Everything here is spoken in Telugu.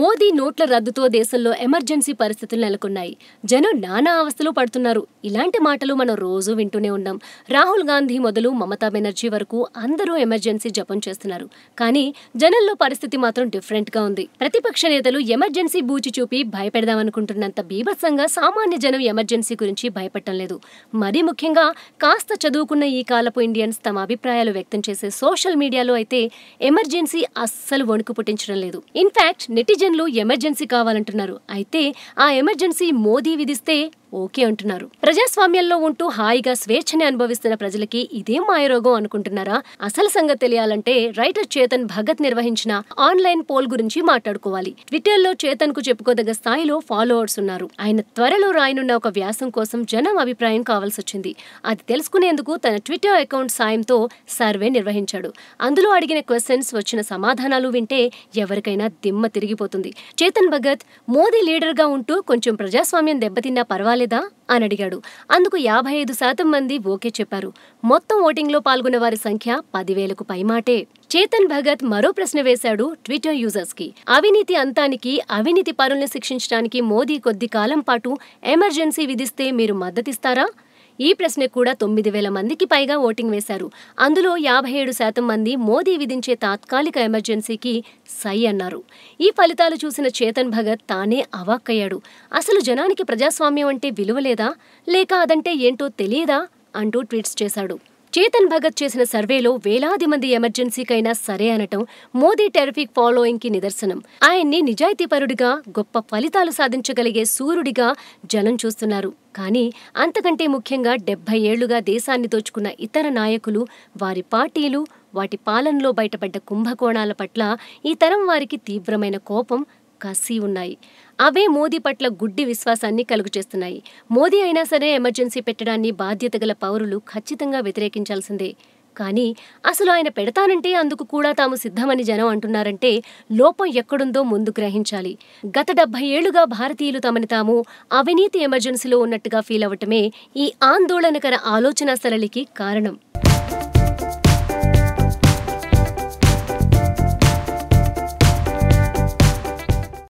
మోదీ నోట్ల రద్దుతో దేశంలో ఎమర్జెన్సీ పరిస్థితులు నెలకొన్నాయి జనం నానా అవస్థలు పడుతున్నారు ఇలాంటి మాటలు మనం రోజూ వింటూనే ఉన్నాం రాహుల్ గాంధీ మొదలు మమతా బెనర్జీ వరకు అందరూ ఎమర్జెన్సీ జపం చేస్తున్నారు కానీ జనంలో పరిస్థితి మాత్రం డిఫరెంట్గా ఉంది ప్రతిపక్ష నేతలు ఎమర్జెన్సీ బూచి చూపి భయపెడదామనుకుంటున్నంత బీభత్సంగా సామాన్య జనం ఎమర్జెన్సీ గురించి భయపడటం లేదు మరీ ముఖ్యంగా కాస్త చదువుకున్న ఈ కాలపు ఇండియన్స్ తమ అభిప్రాయాలు వ్యక్తం చేసే సోషల్ మీడియాలో అయితే ఎమర్జెన్సీ అస్సలు వణుకు పుట్టించడం లేదు ఇన్ఫాక్ట్ నెటిజన్ దేశంలో ఎమర్జెన్సీ కావాలంటున్నారు అయితే ఆ ఎమర్జెన్సీ మోదీ విధిస్తే ఓకే అంటున్నారు ప్రజాస్వామ్యంలో ఉంటూ హాయిగా స్వేచ్ఛని అనుభవిస్తున్న ప్రజలకి ఇదేం మాయరోగం అనుకుంటున్నారా అసలు సంగతి తెలియాలంటే రైటర్ చేతన్ భగత్ నిర్వహించిన ఆన్లైన్ పోల్ గురించి మాట్లాడుకోవాలి ట్విట్టర్లో చేతన్ కు చెప్పుకోదగ్గ స్థాయిలో ఫాలోవర్స్ ఉన్నారు ఆయన త్వరలో రాయనున్న ఒక వ్యాసం కోసం జనం అభిప్రాయం వచ్చింది అది తెలుసుకునేందుకు తన ట్విట్టర్ అకౌంట్ సాయంతో సర్వే నిర్వహించాడు అందులో అడిగిన క్వశ్చన్స్ వచ్చిన సమాధానాలు వింటే ఎవరికైనా దిమ్మ తిరిగిపోతుంది చేతన్ భగత్ మోదీ లీడర్గా ఉంటూ కొంచెం ప్రజాస్వామ్యం దెబ్బతిన్నా పర్వాలేదు రాలేదా అని అడిగాడు అందుకు యాభై ఐదు శాతం మంది ఓకే చెప్పారు మొత్తం ఓటింగ్లో పాల్గొన్న వారి సంఖ్య పదివేలకు పైమాటే చేతన్ భగత్ మరో ప్రశ్న వేశాడు ట్విట్టర్ యూజర్స్ కి అవినీతి అంతానికి అవినీతి పనుల్ని శిక్షించడానికి మోదీ కొద్ది కాలం పాటు ఎమర్జెన్సీ విధిస్తే మీరు మద్దతిస్తారా ఈ ప్రశ్న కూడా తొమ్మిది వేల మందికి పైగా ఓటింగ్ వేశారు అందులో యాభై ఏడు శాతం మంది మోదీ విధించే తాత్కాలిక ఎమర్జెన్సీకి సై అన్నారు ఈ ఫలితాలు చూసిన చేతన్ భగత్ తానే అవాక్కయ్యాడు అసలు జనానికి ప్రజాస్వామ్యం అంటే విలువ లేదా లేక అదంటే ఏంటో తెలియదా అంటూ ట్వీట్స్ చేశాడు చేతన్ భగత్ చేసిన సర్వేలో వేలాది మంది ఎమర్జెన్సీకైనా సరే అనటం మోదీ టెరఫిక్ ఫాలోయింగ్ కి నిదర్శనం ఆయన్ని నిజాయితీపరుడిగా గొప్ప ఫలితాలు సాధించగలిగే సూర్యుడిగా జనం చూస్తున్నారు కానీ అంతకంటే ముఖ్యంగా డెబ్బై ఏళ్లుగా దేశాన్ని దోచుకున్న ఇతర నాయకులు వారి పార్టీలు వాటి పాలనలో బయటపడ్డ కుంభకోణాల పట్ల ఈ తరం వారికి తీవ్రమైన కోపం కసి ఉన్నాయి అవే మోదీ పట్ల గుడ్డి విశ్వాసాన్ని చేస్తున్నాయి మోదీ అయినా సరే ఎమర్జెన్సీ పెట్టడాన్ని బాధ్యత గల పౌరులు ఖచ్చితంగా వ్యతిరేకించాల్సిందే కానీ అసలు ఆయన పెడతానంటే అందుకు కూడా తాము సిద్ధమని జనం అంటున్నారంటే లోపం ఎక్కడుందో ముందు గ్రహించాలి గత డెబ్బై ఏళ్లుగా భారతీయులు తమని తాము అవినీతి ఎమర్జెన్సీలో ఉన్నట్టుగా ఫీల్ అవటమే ఈ ఆందోళనకర ఆలోచనా సరళికి కారణం